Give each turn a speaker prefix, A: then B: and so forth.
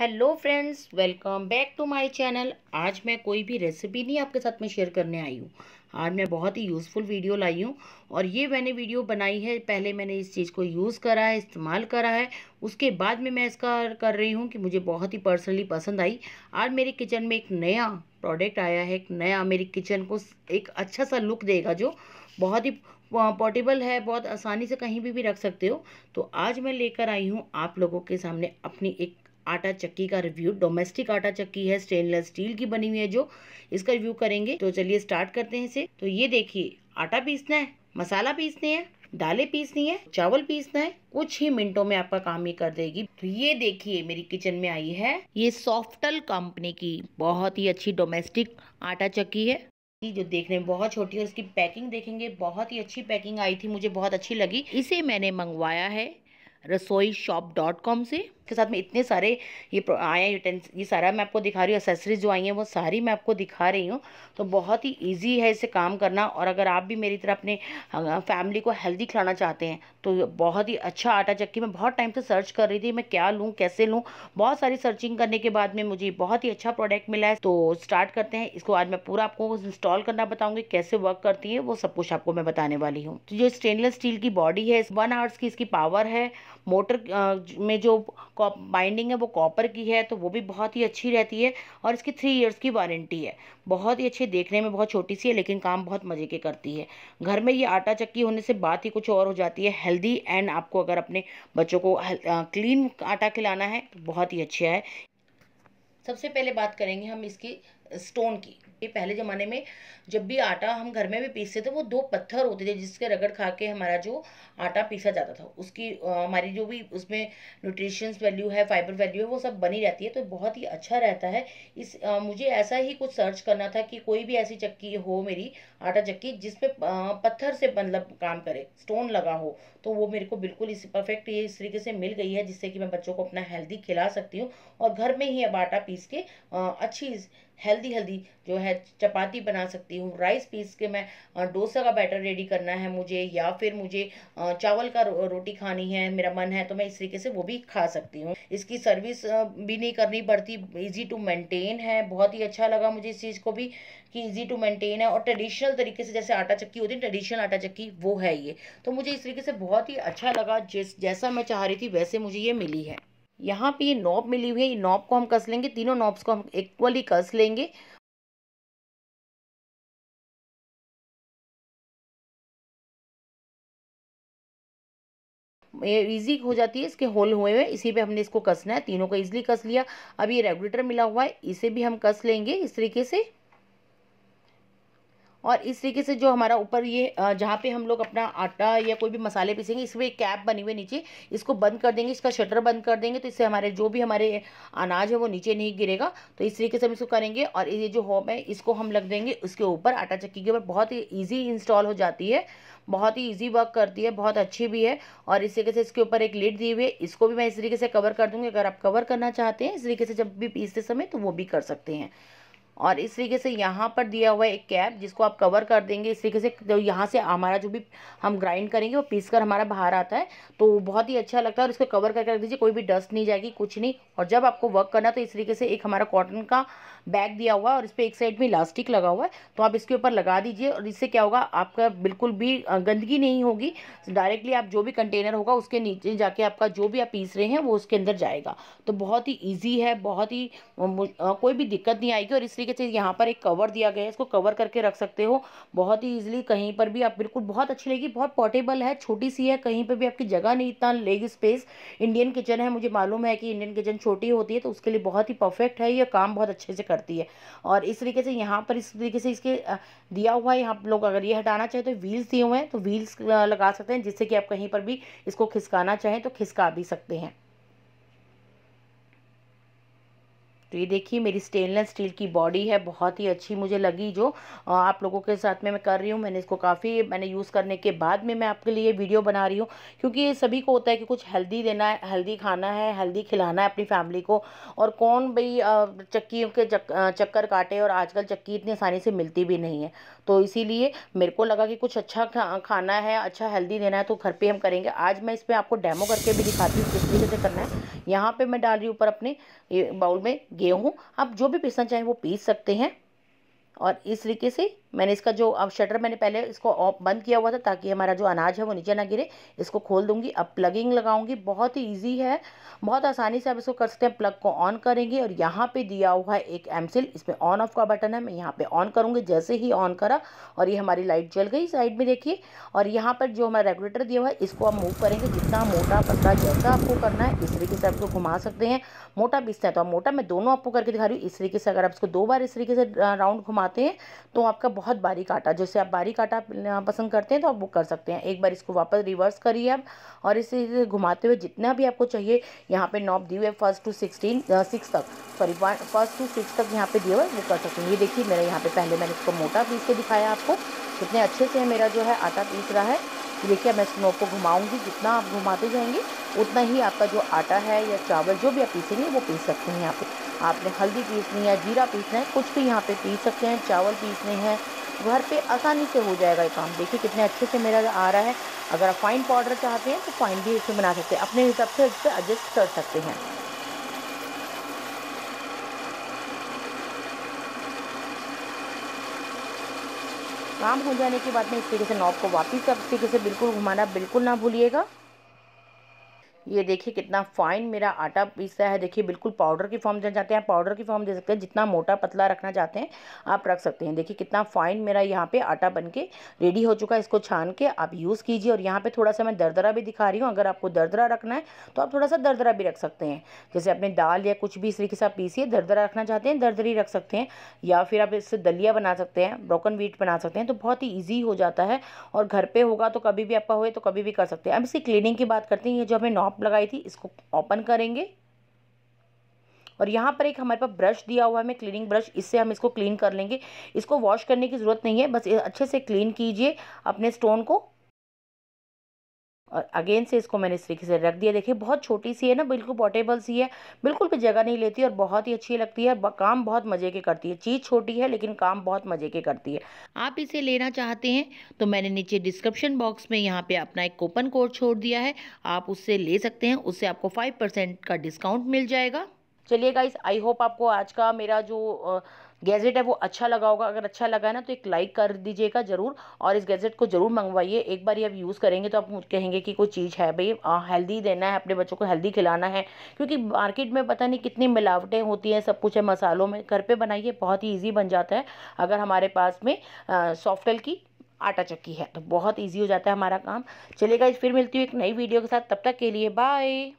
A: hello friends welcome back to my channel आज मैं कोई भी रेसिपी नहीं आपके साथ में शेयर करने आई हूँ आज मैं बहुत ही यूज़फुल वीडियो लाई हूँ और ये मैंने वीडियो बनाई है पहले मैंने इस चीज़ को यूज़ करा है इस्तेमाल करा है उसके बाद में मैं इसका कर रही हूँ कि मुझे बहुत ही पर्सनली पसंद आई आज मेरे किचन में एक नया प्रोडक्ट आया है एक नया मेरी किचन को एक अच्छा सा लुक देगा जो बहुत ही पोर्टेबल है बहुत आसानी से कहीं भी भी रख सकते हो तो आज मैं लेकर आई हूँ आप लोगों के सामने अपनी एक आटा चक्की का रिव्यू डोमेस्टिक आटा चक्की है स्टेनलेस स्टील की बनी हुई है जो इसका रिव्यू करेंगे तो चलिए स्टार्ट करते हैं इसे तो ये देखिए आटा पीसना है मसाला पीसने हैं दालें पीसनी है चावल पीसना है कुछ ही मिनटों में आपका काम ही कर देगी तो ये देखिए मेरी किचन में आई है ये सॉफ्टल कंपनी की बहुत ही अच्छी डोमेस्टिक आटा चक्की है जो देखने में बहुत छोटी है उसकी पैकिंग देखेंगे बहुत ही अच्छी पैकिंग आई थी मुझे बहुत अच्छी लगी इसे मैंने मंगवाया है रसोई शॉप डॉट कॉम से के साथ में इतने सारे ये आए हैं यूटेंस ये सारा मैं आपको दिखा रही हूँ एसेसरीज जो आई हैं वो सारी मैं आपको दिखा रही हूँ तो बहुत ही ईजी है इसे काम करना और अगर आप भी मेरी तरह अपने फैमिली को हेल्दी खिलाना चाहते हैं तो बहुत ही अच्छा आटा चक्की मैं बहुत टाइम से सर्च कर रही थी मैं क्या लूँ कैसे लूँ बहुत सारी सर्चिंग करने के बाद में मुझे बहुत ही अच्छा प्रोडक्ट मिला है तो स्टार्ट करते हैं इसको आज मैं पूरा आपको इंस्टॉल करना बताऊँगी कैसे वर्क करती है वो सब कुछ आपको मैं बताने वाली हूँ तो जो स्टेनलेस स्टील की बॉडी है वन आवर्स की इसकी पावर है मोटर में जो बाइंडिंग है वो कॉपर की है तो वो भी बहुत ही अच्छी रहती है और इसकी थ्री ईयर्स की वारंटी है बहुत ही अच्छी देखने में बहुत छोटी सी है लेकिन काम बहुत मज़े के करती है घर में ये आटा चक्की होने से बात ही कुछ और हो जाती है हेल्दी एंड आपको अगर अपने बच्चों को क्लीन आटा खिलाना है तो बहुत ही अच्छा है सबसे पहले बात करेंगे हम इसकी स्टोन की ये पहले ज़माने में जब भी आटा हम घर में भी पीसते थे वो दो पत्थर होते थे जिसके रगड़ खा के हमारा जो आटा पीसा जाता था उसकी हमारी जो भी उसमें न्यूट्रिशंस वैल्यू है फाइबर वैल्यू है वो सब बनी रहती है तो बहुत ही अच्छा रहता है इस आ, मुझे ऐसा ही कुछ सर्च करना था कि कोई भी ऐसी चक्की हो मेरी आटा चक्की जिसमें पत्थर से मतलब काम करे स्टोन लगा हो तो वो मेरे को बिल्कुल इस परफेक्ट ये इस तरीके से मिल गई है जिससे कि मैं बच्चों को अपना हेल्दी खिला सकती हूँ और घर में ही अब आटा पीस के आ, अच्छी हेल्दी हेल्दी जो है चपाती बना सकती हूँ राइस पीस के मैं डोसा का बैटर रेडी करना है मुझे या फिर मुझे चावल का रोटी खानी है मेरा मन है तो मैं इस तरीके से वो भी खा सकती हूँ इसकी सर्विस भी नहीं करनी पड़ती इज़ी टू मेंटेन है बहुत ही अच्छा लगा मुझे इस चीज़ को भी कि ईजी टू मेंटेन है और ट्रेडिशनल तरीके से जैसे आटा चक्की होती है ट्रेडिशनल आटा चक्की वो है ये तो मुझे इस तरीके से बहुत ही अच्छा लगा जिस जैसा मैं चाह रही थी वैसे मुझे ये मिली है यहाँ पे ये नॉब मिली हुई है ये नॉब को हम कस लेंगे तीनों नॉब्स को हम इक्वली कस लेंगे ये इजी हो जाती है इसके होल हुए हुए इसी पे हमने इसको कसना है तीनों को इजीली कस लिया अब ये रेगुलेटर मिला हुआ है इसे भी हम कस लेंगे इस तरीके से और इस तरीके से जो हमारा ऊपर ये जहाँ पे हम लोग अपना आटा या कोई भी मसाले पीसेंगे इसमें एक कैप बनी हुई नीचे इसको बंद कर देंगे इसका शटर बंद कर देंगे तो इससे हमारे जो भी हमारे अनाज है वो नीचे नहीं गिरेगा तो इस तरीके से हम इसको करेंगे और ये जो होम है इसको हम लग देंगे उसके ऊपर आटा चक्की के ऊपर बहुत ही ईजी इंस्टॉल हो जाती है बहुत ही ईजी वर्क करती है बहुत अच्छी भी है और इस तरीके से इसके ऊपर एक लीड दी हुई है इसको भी मैं इस तरीके से कवर कर दूँगी अगर आप कवर करना चाहते हैं इस तरीके से जब भी पीसते समय तो वो भी कर सकते हैं और इस तरीके से यहाँ पर दिया हुआ है एक कैप जिसको आप कवर कर देंगे इस तरीके से जो तो यहाँ से हमारा जो भी हम ग्राइंड करेंगे वो पीस कर हमारा बाहर आता है तो बहुत ही अच्छा लगता है और इसको कवर करके रख दीजिए कोई भी डस्ट नहीं जाएगी कुछ नहीं और जब आपको वर्क करना तो इस तरीके से एक हमारा कॉटन का बैग दिया हुआ है और इस पर एक साइड में इलास्टिक लगा हुआ है तो आप इसके ऊपर लगा दीजिए और इससे क्या होगा आपका बिल्कुल भी गंदगी नहीं होगी डायरेक्टली आप जो भी कंटेनर होगा उसके नीचे जाके आपका जो भी आप पीस रहे हैं वो उसके अंदर जाएगा तो बहुत ही ईजी है बहुत ही कोई भी दिक्कत नहीं आएगी और इस तरीके तरीके से यहाँ पर एक कवर दिया गया है इसको कवर करके रख सकते हो बहुत ही ईजिली कहीं पर भी आप बिल्कुल बहुत अच्छी लगेगी बहुत पोर्टेबल है छोटी सी है कहीं पर भी आपकी जगह नहीं इतना लेगी स्पेस इंडियन किचन है मुझे मालूम है कि इंडियन किचन छोटी होती है तो उसके लिए बहुत ही परफेक्ट है यह काम बहुत अच्छे से करती है और इस तरीके से यहाँ पर इस तरीके से इसके दिया हुआ है यहाँ लोग अगर ये हटाना चाहें तो व्हील्स दिए हुए हैं तो व्हील्स लगा सकते हैं जिससे कि आप कहीं पर भी इसको खिसकाना चाहें तो खिसका भी सकते हैं तो ये देखिए मेरी स्टेनलेस स्टील की बॉडी है बहुत ही अच्छी मुझे लगी जो आप लोगों के साथ में मैं कर रही हूँ मैंने इसको काफ़ी मैंने यूज़ करने के बाद में मैं आपके लिए वीडियो बना रही हूँ क्योंकि ये सभी को होता है कि कुछ हेल्दी देना है हेल्दी खाना है हेल्दी खिलाना है अपनी फैमिली को और कौन भाई चक्की के चक, चक्कर काटे और आजकल चक्की इतनी आसानी से मिलती भी नहीं है तो इसीलिए मेरे को लगा कि कुछ अच्छा खा, खाना है अच्छा हेल्दी देना है तो घर पर हम करेंगे आज मैं इस पर आपको डेमो करके भी दिखाती हूँ किस तरीके से करना है यहाँ पे मैं डाल रही हूँ ऊपर अपने बाउल में गेहूँ आप जो भी पीसना चाहें वो पीस सकते हैं और इस तरीके से मैंने इसका जो अब शटर मैंने पहले इसको बंद किया हुआ था ताकि हमारा जो अनाज है वो नीचे ना गिरे इसको खोल दूंगी अब प्लगिंग लगाऊंगी बहुत ही ईजी है बहुत आसानी से आप इसको कर सकते हैं प्लग को ऑन करेंगे और यहाँ पे दिया हुआ है एक एमसिल इसमें ऑन ऑफ का बटन है मैं यहाँ पे ऑन करूँगी जैसे ही ऑन करा और ये हमारी लाइट जल गई साइड में देखिए और यहाँ पर जो हमारा रेगुलेटर दिया हुआ है इसको आप मूव करेंगे जितना मोटा पतला जैसा आपको करना है इस तरीके से आप इसको घुमा सकते हैं मोटा पीसना है तो आप मोटा मैं दोनों आपको करके दिखा रही हूँ इस तरीके से अगर आप इसको दो बार इस तरीके से राउंड घुमाते हैं तो आपका बहुत बारीक आटा जैसे आप बारीक आटा पसंद करते हैं तो आप बुक कर सकते हैं एक बार इसको वापस रिवर्स करिए आप और इसे घुमाते हुए जितना भी आपको चाहिए यहाँ पे नॉप दिए हुए फर्स्ट टू सिक्सटीन सिक्स तक सॉरी फर्स्ट टू सिक्स तक यहाँ पे दिए हुए बुक कर सकते हैं ये देखिए मेरा यहाँ पे पहले मैंने इसको मोटा पीस के दिखाया आपको कितने अच्छे से मेरा जो है आटा पीस रहा है देखिए मैं स्नो को घुमाऊंगी जितना आप घुमाते जाएंगे उतना ही आपका जो आटा है या चावल जो भी आप पीसेंगे वो पीस सकते हैं यहाँ पे आपने हल्दी पीसनी है जीरा पीसना है कुछ भी यहाँ पे पीस सकते हैं चावल पीसने हैं घर पे आसानी से हो जाएगा ये काम देखिए कितने अच्छे से मेरा आ रहा है अगर आप फाइन पाउडर चाहते हैं तो फाइन भी इसमें बना सकते हैं अपने हिसाब से इस एडजस्ट कर सकते हैं काम हो जाने के बाद में इस तरीके से नॉब को वापस आप तरीके से बिल्कुल घुमाना बिल्कुल ना भूलिएगा ये देखिए कितना फाइन मेरा आटा पीसा है देखिए बिल्कुल पाउडर की फॉर्म देना जाते हैं पाउडर की फॉर्म दे सकते हैं जितना मोटा पतला रखना चाहते हैं आप रख सकते हैं देखिए कितना फाइन मेरा यहाँ पे आटा बन के रेडी हो चुका है इसको छान के आप यूज़ कीजिए और यहाँ पर थोड़ा सा मैं दरदरा भी दिखा रही हूँ अगर आपको दरदरा रखना है तो आप थोड़ा सा दरदरा भी रख सकते हैं जैसे अपने दाल या कुछ भी इस तरीके से आप पीसिए दरदरा रखना चाहते हैं दरदरी रख सकते हैं या फिर आप इससे दलिया बना सकते हैं ब्रोकन व्हीट बना सकते हैं तो बहुत ही ईजी हो जाता है और घर पर होगा तो कभी भी आपका हुए तो कभी भी कर सकते हैं अब इसकी क्लीनिंग की बात करते हैं ये जो हमें नॉप लगाई थी इसको ओपन करेंगे और यहाँ पर एक हमारे पास ब्रश दिया हुआ है हमें क्लीनिंग ब्रश इससे हम इसको क्लीन कर लेंगे इसको वॉश करने की ज़रूरत नहीं है बस अच्छे से क्लीन कीजिए अपने स्टोन को और अगेन से इसको मैंने इस तरीके से रख दिया देखिए बहुत छोटी सी है ना बिल्कुल पोर्टेबल सी है बिल्कुल भी जगह नहीं लेती और बहुत ही अच्छी लगती है काम बहुत मज़े के करती है चीज़ छोटी है लेकिन काम बहुत मज़े के करती है आप इसे लेना चाहते हैं तो मैंने नीचे डिस्क्रिप्शन बॉक्स में यहाँ पर अपना एक कूपन कोड छोड़ दिया है आप उससे ले सकते हैं उससे आपको फाइव का डिस्काउंट मिल जाएगा चलिए गाइस आई होप आपको आज का मेरा जो आ, गैजेट है वो अच्छा लगा होगा अगर अच्छा लगा है ना तो एक लाइक कर दीजिएगा ज़रूर और इस गैजेट को ज़रूर मंगवाइए एक बार ये आप यूज़ करेंगे तो आप कहेंगे कि कोई चीज़ है भाई हेल्दी देना है अपने बच्चों को हेल्दी खिलाना है क्योंकि मार्केट में पता नहीं कितनी मिलावटें होती हैं सब कुछ है मसालों में घर पर बनाइए बहुत ही ईजी बन जाता है अगर हमारे पास में सॉफ्टवेल की आटा चक्की है तो बहुत ईजी हो जाता है हमारा काम चलेगा फिर मिलती हूँ एक नई वीडियो के साथ तब तक के लिए बाय